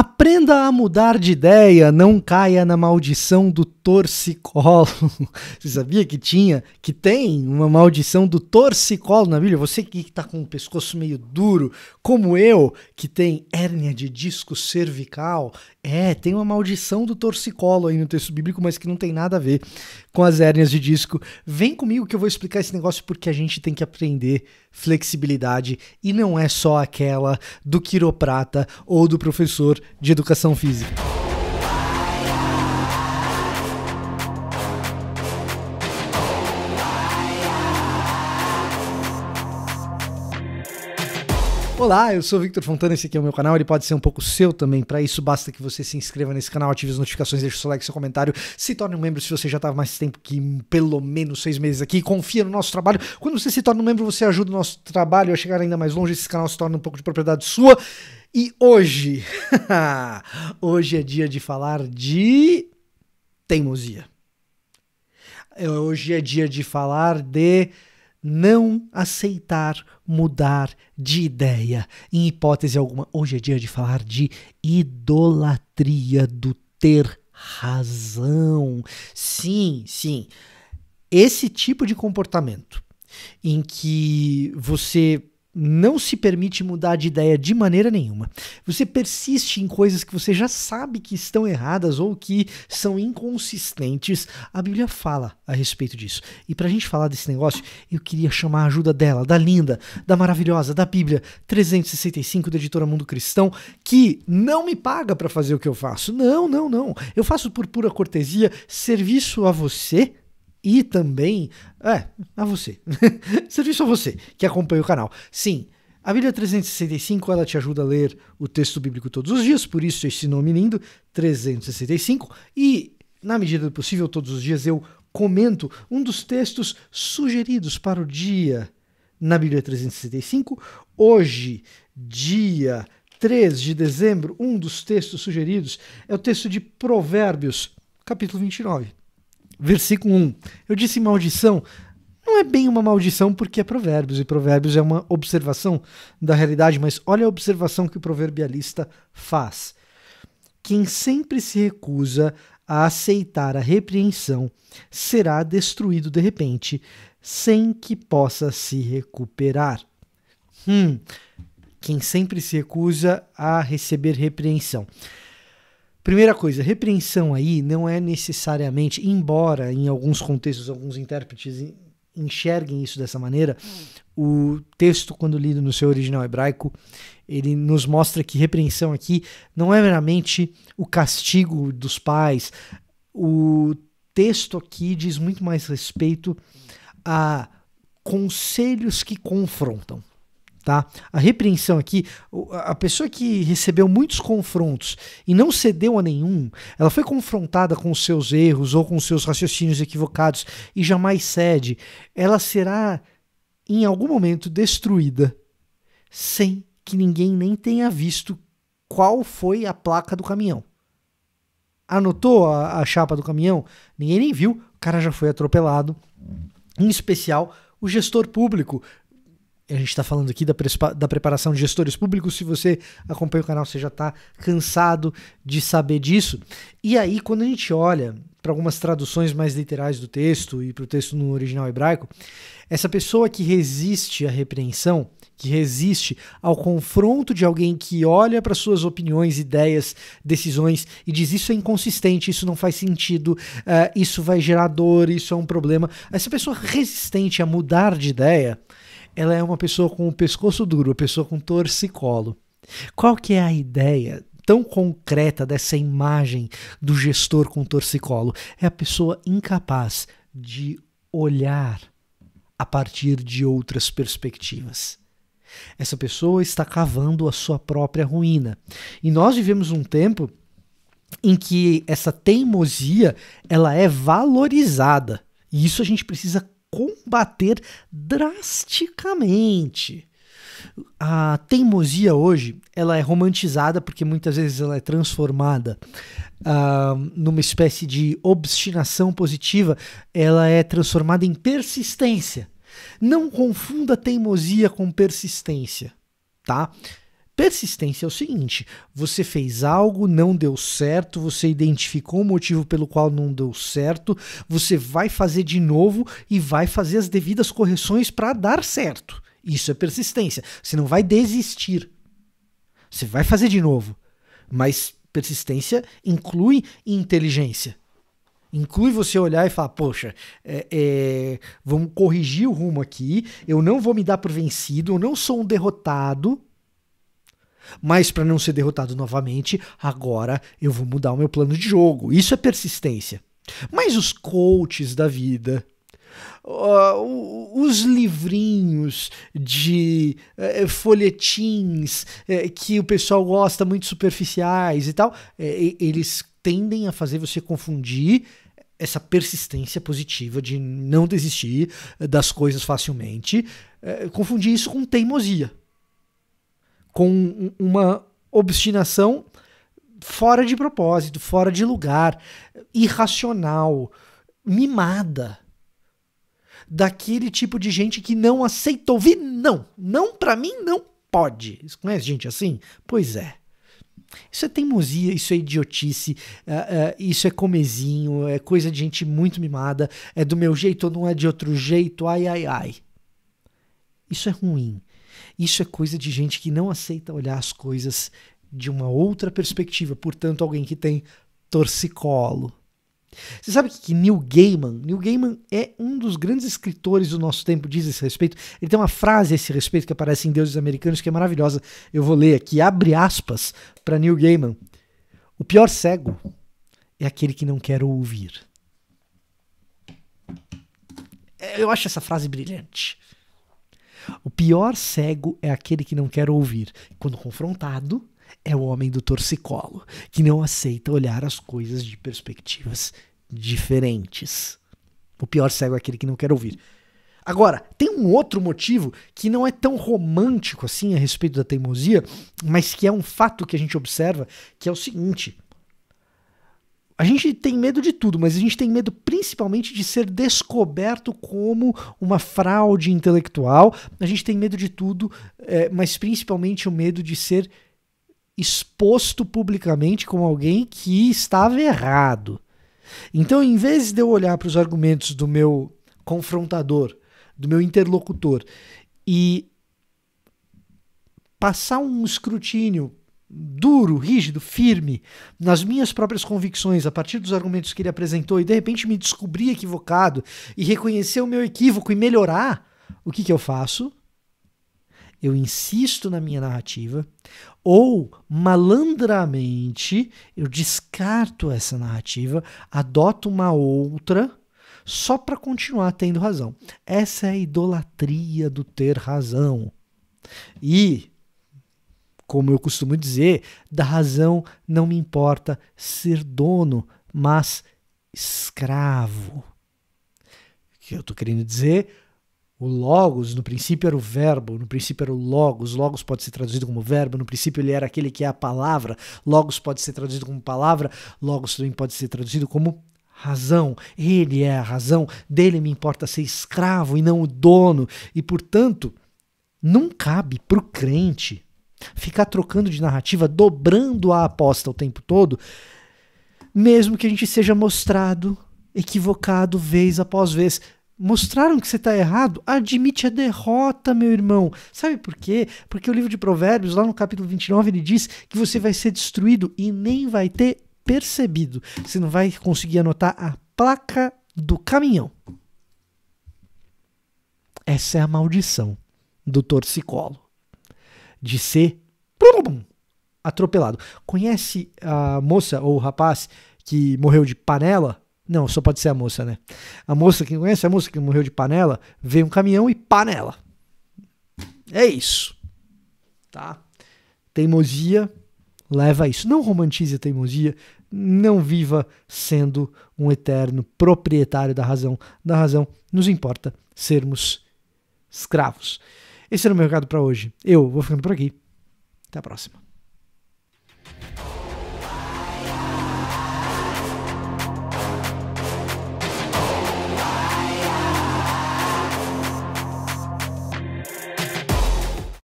Aprenda a mudar de ideia, não caia na maldição do torcicolo. Você sabia que tinha, que tem uma maldição do torcicolo na Bíblia? Você que está com o pescoço meio duro, como eu, que tem hérnia de disco cervical, é, tem uma maldição do torcicolo aí no texto bíblico, mas que não tem nada a ver com as hérnias de disco. Vem comigo que eu vou explicar esse negócio porque a gente tem que aprender flexibilidade e não é só aquela do quiroprata ou do professor de educação física. Olá, eu sou Victor Fontana, esse aqui é o meu canal, ele pode ser um pouco seu também. Para isso, basta que você se inscreva nesse canal, ative as notificações, deixe o seu like, seu comentário, se torne um membro se você já está mais tempo que pelo menos seis meses aqui, confia no nosso trabalho. Quando você se torna um membro, você ajuda o nosso trabalho a chegar ainda mais longe, esse canal se torna um pouco de propriedade sua. E hoje, hoje é dia de falar de teimosia. É, hoje é dia de falar de não aceitar mudar de ideia, em hipótese alguma. Hoje é dia de falar de idolatria do ter razão. Sim, sim. Esse tipo de comportamento em que você não se permite mudar de ideia de maneira nenhuma. Você persiste em coisas que você já sabe que estão erradas ou que são inconsistentes. A Bíblia fala a respeito disso. E para a gente falar desse negócio, eu queria chamar a ajuda dela, da linda, da maravilhosa, da Bíblia 365 da editora Mundo Cristão, que não me paga para fazer o que eu faço. Não, não, não. Eu faço por pura cortesia, serviço a você e também é, a você. Serviço a você que acompanha o canal. Sim, a Bíblia 365 ela te ajuda a ler o texto bíblico todos os dias, por isso esse nome lindo, 365, e na medida do possível todos os dias eu comento um dos textos sugeridos para o dia na Bíblia 365. Hoje, dia 3 de dezembro, um dos textos sugeridos é o texto de Provérbios, capítulo 29 versículo 1. Eu disse maldição. Não é bem uma maldição porque é provérbios, e provérbios é uma observação da realidade, mas olha a observação que o proverbialista faz. Quem sempre se recusa a aceitar a repreensão será destruído de repente, sem que possa se recuperar. Hum, quem sempre se recusa a receber repreensão. Primeira coisa, repreensão aí não é necessariamente, embora em alguns contextos alguns intérpretes enxerguem isso dessa maneira, o texto, quando lido no seu original hebraico, ele nos mostra que repreensão aqui não é meramente o castigo dos pais. O texto aqui diz muito mais respeito a conselhos que confrontam tá? A repreensão aqui, a pessoa que recebeu muitos confrontos e não cedeu a nenhum, ela foi confrontada com os seus erros ou com os seus raciocínios equivocados e jamais cede, ela será em algum momento destruída sem que ninguém nem tenha visto qual foi a placa do caminhão. Anotou a, a chapa do caminhão? Ninguém nem viu, o cara já foi atropelado. Em especial, o gestor público a gente está falando aqui da, da preparação de gestores públicos. Se você acompanha o canal, você já está cansado de saber disso. E aí, quando a gente olha para algumas traduções mais literais do texto e para o texto no original hebraico, essa pessoa que resiste à repreensão, que resiste ao confronto de alguém que olha para suas opiniões, ideias, decisões e diz isso é inconsistente, isso não faz sentido, uh, isso vai gerar dor, isso é um problema. Essa pessoa resistente a mudar de ideia ela é uma pessoa com o pescoço duro, uma pessoa com torcicolo. Qual que é a ideia tão concreta dessa imagem do gestor com torcicolo? É a pessoa incapaz de olhar a partir de outras perspectivas. Essa pessoa está cavando a sua própria ruína. E nós vivemos um tempo em que essa teimosia ela é valorizada. E isso a gente precisa combater drasticamente. A teimosia hoje ela é romantizada porque muitas vezes ela é transformada uh, numa espécie de obstinação positiva, ela é transformada em persistência. Não confunda teimosia com persistência, tá? Persistência é o seguinte: você fez algo, não deu certo, você identificou o motivo pelo qual não deu certo, você vai fazer de novo e vai fazer as devidas correções para dar certo. Isso é persistência. Você não vai desistir. Você vai fazer de novo. Mas persistência inclui inteligência. Inclui você olhar e falar, poxa, é, é, vamos corrigir o rumo aqui, eu não vou me dar por vencido, eu não sou um derrotado, mas para não ser derrotado novamente, agora eu vou mudar o meu plano de jogo. Isso é persistência. Mas os coaches da vida, Uh, os livrinhos de uh, folhetins uh, que o pessoal gosta muito superficiais e tal, eh, eles tendem a fazer você confundir essa persistência positiva de não desistir das coisas facilmente, confundir isso com teimosia com uma obstinação fora de propósito, fora de lugar, irracional, mimada. Daquele tipo de gente que não aceita ouvir não. Não para mim não pode. Você conhece gente assim? Pois é. Isso é teimosia, isso é idiotice, uh, uh, isso é comezinho, é coisa de gente muito mimada, é do meu jeito ou não é de outro jeito, ai, ai, ai. Isso é ruim. Isso é coisa de gente que não aceita olhar as coisas de uma outra perspectiva, portanto, alguém que tem torcicolo. Você sabe que Neil Gaiman, Neil Gaiman é um dos grandes escritores do nosso tempo, diz esse respeito. Ele tem uma frase a esse respeito que aparece em Deuses Americanos que é maravilhosa. Eu vou ler aqui, abre aspas para Neil Gaiman. O pior cego é aquele que não quer ouvir. É, eu acho essa frase brilhante. O pior cego é aquele que não quer ouvir. Quando confrontado, é o homem do torcicolo, que não aceita olhar as coisas de perspectivas diferentes. O pior cego é aquele que não quer ouvir. Agora, tem um outro motivo que não é tão romântico assim a respeito da teimosia, mas que é um fato que a gente observa, que é o seguinte: a gente tem medo de tudo, mas a gente tem medo principalmente de ser descoberto como uma fraude intelectual. A gente tem medo de tudo, é, mas principalmente o medo de ser exposto publicamente como alguém que estava errado. Então, em vez de eu olhar para os argumentos do meu confrontador, do meu interlocutor, e passar um escrutínio duro, rígido, firme nas minhas próprias convicções, a partir dos argumentos que ele apresentou, e de repente me descobrir equivocado e reconhecer o meu equívoco e melhorar, o que, que eu faço? Eu insisto na minha narrativa, ou malandramente eu descarto essa narrativa, adoto uma outra só para continuar tendo razão. Essa é a idolatria do ter razão. E como eu costumo dizer, da razão não me importa ser dono, mas escravo. O que eu estou querendo dizer? O Logos, no princípio era o Verbo, no princípio era o Logos. Logos pode ser traduzido como Verbo, no princípio ele era aquele que é a palavra. Logos pode ser traduzido como palavra, Logos também pode ser traduzido como razão. Ele é a razão, dele me importa ser escravo e não o dono. E, portanto, não cabe para o crente Ficar trocando de narrativa, dobrando a aposta o tempo todo, mesmo que a gente seja mostrado equivocado vez após vez. Mostraram que você está errado? Admite a derrota, meu irmão. Sabe por quê? Porque o livro de Provérbios, lá no capítulo 29, ele diz que você vai ser destruído e nem vai ter percebido. Você não vai conseguir anotar a placa do caminhão. Essa é a maldição do torcicolo de ser atropelado. Conhece a moça ou o rapaz que morreu de panela? Não, só pode ser a moça, né? A moça que conhece a moça que morreu de panela, veio um caminhão e panela. É isso. Tá? Teimosia leva a isso. Não romantize a teimosia, não viva sendo um eterno proprietário da razão. Da razão nos importa sermos escravos. Esse era o meu recado para hoje. Eu vou ficando por aqui. Até a próxima.